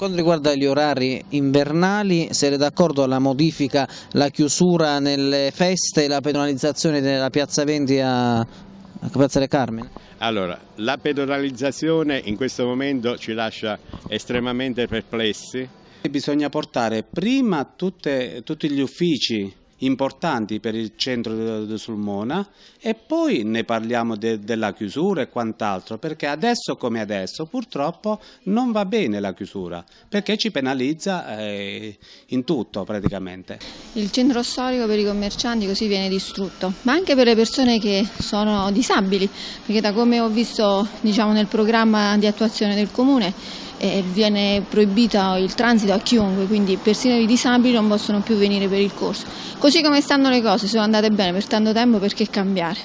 quanto riguarda gli orari invernali, siete d'accordo alla modifica, la chiusura nelle feste e la pedonalizzazione della piazza Venti a, a Piazza del Carmine? Allora, la pedonalizzazione in questo momento ci lascia estremamente perplessi. Bisogna portare prima tutte, tutti gli uffici importanti per il centro di Sulmona e poi ne parliamo de, della chiusura e quant'altro, perché adesso come adesso purtroppo non va bene la chiusura, perché ci penalizza eh, in tutto praticamente. Il centro storico per i commercianti così viene distrutto, ma anche per le persone che sono disabili, perché da come ho visto diciamo, nel programma di attuazione del comune e viene proibito il transito a chiunque, quindi persino i disabili non possono più venire per il corso. Così come stanno le cose, sono andate bene per tanto tempo, perché cambiare?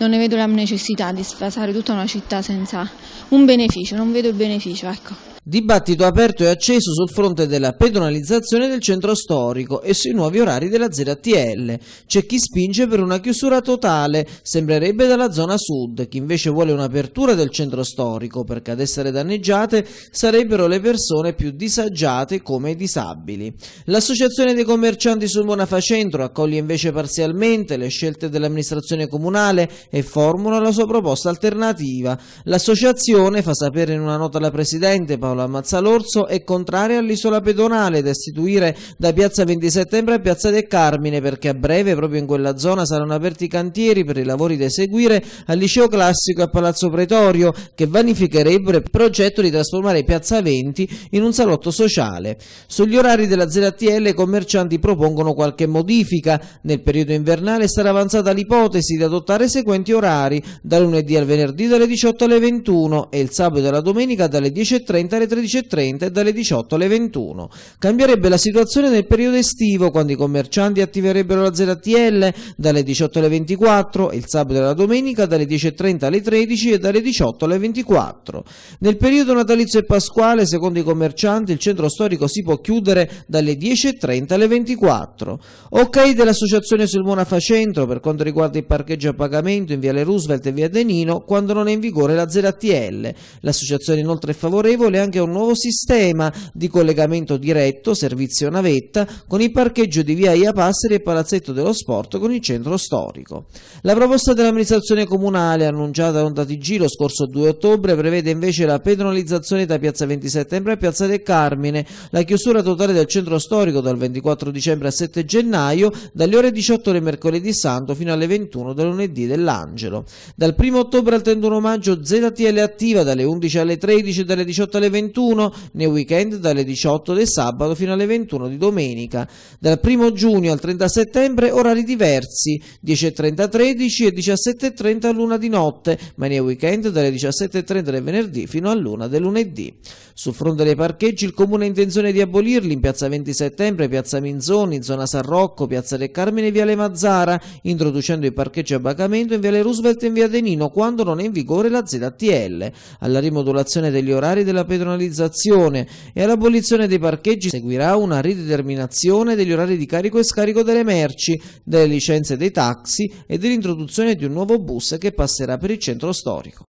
non ne vedo la necessità di sfasare tutta una città senza un beneficio, non vedo il beneficio, ecco. Dibattito aperto e acceso sul fronte della pedonalizzazione del centro storico e sui nuovi orari della ZTL. C'è chi spinge per una chiusura totale, sembrerebbe dalla zona sud, chi invece vuole un'apertura del centro storico perché ad essere danneggiate sarebbero le persone più disagiate come i disabili. L'associazione dei commercianti sul Monafa Centro accoglie invece parzialmente le scelte dell'amministrazione comunale e formula la sua proposta alternativa. L'associazione, fa sapere in una nota alla Presidente Paola Mazzalorso, è contraria all'isola pedonale da istituire da Piazza 20 Settembre a Piazza del Carmine perché a breve proprio in quella zona saranno aperti i cantieri per i lavori da eseguire al Liceo Classico e a Palazzo Pretorio che vanificherebbero il progetto di trasformare Piazza 20 in un salotto sociale. Sugli orari della ZTL i commercianti propongono qualche modifica. Nel periodo invernale sarà avanzata l'ipotesi di adottare seguenti seguenti orari, da lunedì al venerdì dalle 18 alle 21 e il sabato e la domenica dalle 10.30 alle 13.30 e dalle 18 alle 21. Cambierebbe la situazione nel periodo estivo, quando i commercianti attiverebbero la ZTL dalle 18 alle 24 e il sabato e la domenica dalle 10.30 alle 13 e dalle 18 alle 24. Nel periodo natalizio e pasquale, secondo i commercianti, il centro storico si può chiudere dalle 10.30 alle 24. Ok dell'associazione Sulmona Facentro per quanto riguarda il parcheggio a pagamento appunto in Viale Roosevelt e Via Denino quando non è in vigore la ZTL. L'associazione inoltre è favorevole anche a un nuovo sistema di collegamento diretto, servizio navetta, con il parcheggio di Via Iapasseri e Palazzetto dello Sport con il centro storico. La proposta dell'amministrazione comunale annunciata da TG lo scorso 2 ottobre prevede invece la pedonalizzazione da Piazza 20 settembre a Piazza del Carmine, la chiusura totale del centro storico dal 24 dicembre al 7 gennaio, dalle ore 18 del mercoledì santo fino alle 21 del lunedì dell'altro. Sant'Angelo. Dal 1 ottobre al 31 maggio ZTL attiva dalle 11 alle 13 e dalle 18 alle 21, nei weekend dalle 18 del sabato fino alle 21 di domenica. Dal 1 giugno al 30 settembre orari diversi, 10.30 13 e 17.30 a luna di notte, ma nei weekend dalle 17.30 del venerdì fino a luna del lunedì. Sul fronte dei parcheggi il Comune ha intenzione di abolirli in piazza 20 settembre, piazza Minzoni, in zona San Rocco, piazza del Carmine e viale Mazzara, introducendo i parcheggi a pagamento in Dele Roosevelt in via Denino quando non è in vigore la ZTL, alla rimodulazione degli orari della pedonalizzazione e all'abolizione dei parcheggi seguirà una rideterminazione degli orari di carico e scarico delle merci, delle licenze dei taxi e dell'introduzione di un nuovo bus che passerà per il centro storico.